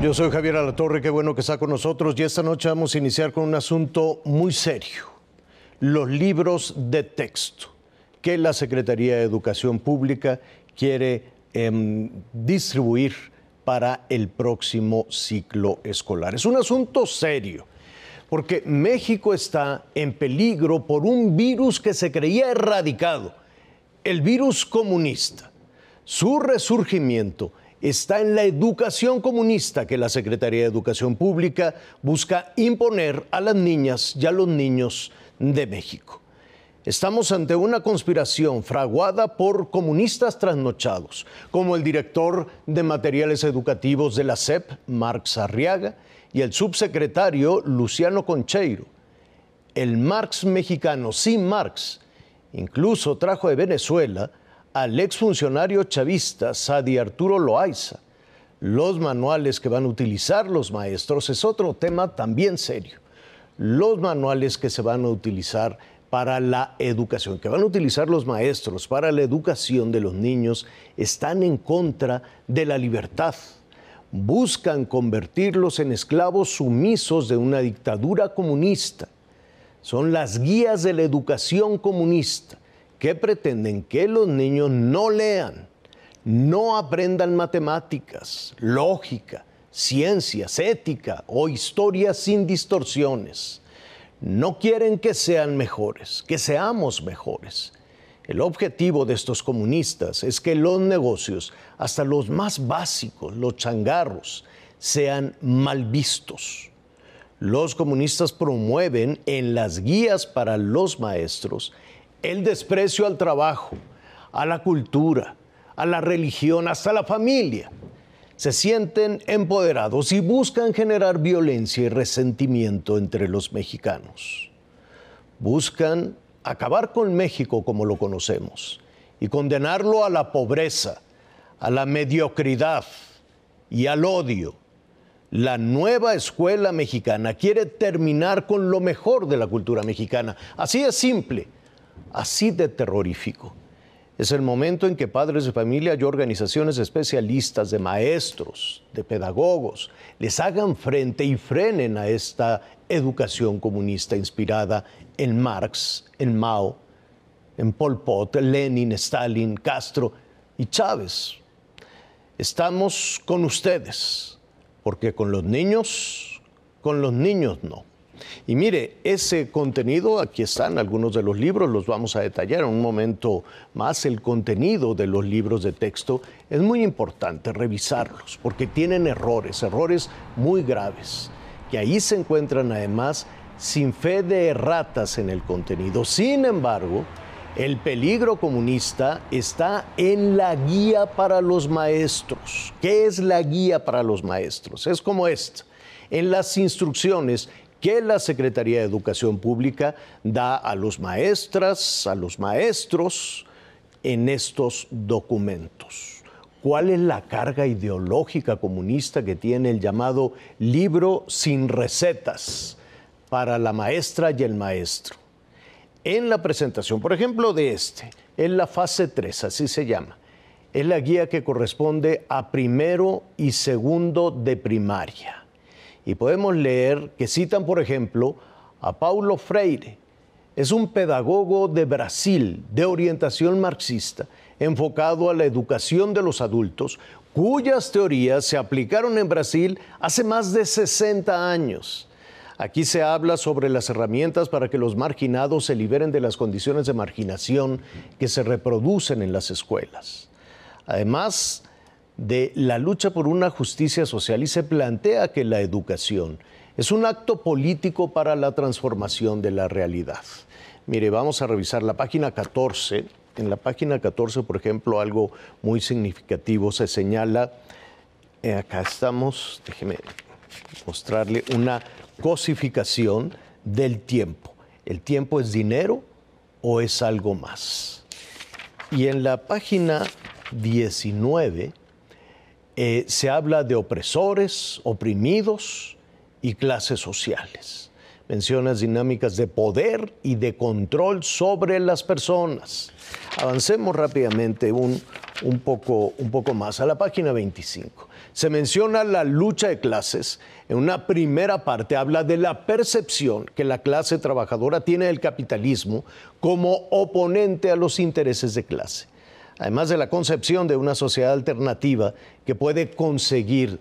Yo soy Javier Alatorre, qué bueno que está con nosotros y esta noche vamos a iniciar con un asunto muy serio, los libros de texto que la Secretaría de Educación Pública quiere em, distribuir para el próximo ciclo escolar. Es un asunto serio, porque México está en peligro por un virus que se creía erradicado, el virus comunista. Su resurgimiento está en la educación comunista que la Secretaría de Educación Pública busca imponer a las niñas y a los niños de México. Estamos ante una conspiración fraguada por comunistas trasnochados, como el director de materiales educativos de la CEP, Marx Arriaga, y el subsecretario Luciano Concheiro. El Marx mexicano, sin Marx, incluso trajo de Venezuela al exfuncionario chavista Sadi Arturo Loaiza. Los manuales que van a utilizar los maestros es otro tema también serio. Los manuales que se van a utilizar para la educación, que van a utilizar los maestros para la educación de los niños, están en contra de la libertad. Buscan convertirlos en esclavos sumisos de una dictadura comunista. Son las guías de la educación comunista que pretenden que los niños no lean, no aprendan matemáticas, lógica, ciencias, ética o historia sin distorsiones. No quieren que sean mejores, que seamos mejores. El objetivo de estos comunistas es que los negocios, hasta los más básicos, los changarros, sean mal vistos. Los comunistas promueven en las guías para los maestros el desprecio al trabajo, a la cultura, a la religión, hasta la familia. Se sienten empoderados y buscan generar violencia y resentimiento entre los mexicanos. Buscan acabar con México como lo conocemos y condenarlo a la pobreza, a la mediocridad y al odio. La nueva escuela mexicana quiere terminar con lo mejor de la cultura mexicana. Así es simple así de terrorífico. Es el momento en que padres de familia y organizaciones especialistas de maestros, de pedagogos, les hagan frente y frenen a esta educación comunista inspirada en Marx, en Mao, en Pol Pot, Lenin, Stalin, Castro y Chávez. Estamos con ustedes, porque con los niños, con los niños no. Y mire, ese contenido, aquí están algunos de los libros, los vamos a detallar en un momento más. El contenido de los libros de texto es muy importante revisarlos porque tienen errores, errores muy graves, que ahí se encuentran además sin fe de ratas en el contenido. Sin embargo, el peligro comunista está en la guía para los maestros. ¿Qué es la guía para los maestros? Es como esta. En las instrucciones Qué la Secretaría de Educación Pública da a los maestras, a los maestros en estos documentos. ¿Cuál es la carga ideológica comunista que tiene el llamado libro sin recetas para la maestra y el maestro? En la presentación, por ejemplo, de este, en la fase 3, así se llama, es la guía que corresponde a primero y segundo de primaria y podemos leer que citan, por ejemplo, a Paulo Freire. Es un pedagogo de Brasil de orientación marxista, enfocado a la educación de los adultos, cuyas teorías se aplicaron en Brasil hace más de 60 años. Aquí se habla sobre las herramientas para que los marginados se liberen de las condiciones de marginación que se reproducen en las escuelas. Además, de la lucha por una justicia social y se plantea que la educación es un acto político para la transformación de la realidad. Mire, vamos a revisar la página 14. En la página 14, por ejemplo, algo muy significativo se señala, eh, acá estamos, déjeme mostrarle una cosificación del tiempo. ¿El tiempo es dinero o es algo más? Y en la página 19 eh, se habla de opresores, oprimidos y clases sociales. Mencionas dinámicas de poder y de control sobre las personas. Avancemos rápidamente un poco más a la página 25. Se menciona la lucha de clases. En una primera parte habla de la percepción que la clase trabajadora tiene del capitalismo como oponente a los intereses de clase además de la concepción de una sociedad alternativa que puede conseguir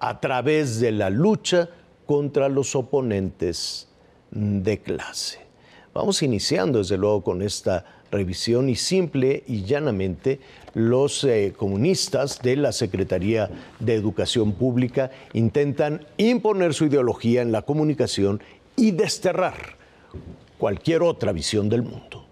a través de la lucha contra los oponentes de clase. Vamos iniciando, desde luego, con esta revisión y simple y llanamente los eh, comunistas de la Secretaría de Educación Pública intentan imponer su ideología en la comunicación y desterrar cualquier otra visión del mundo.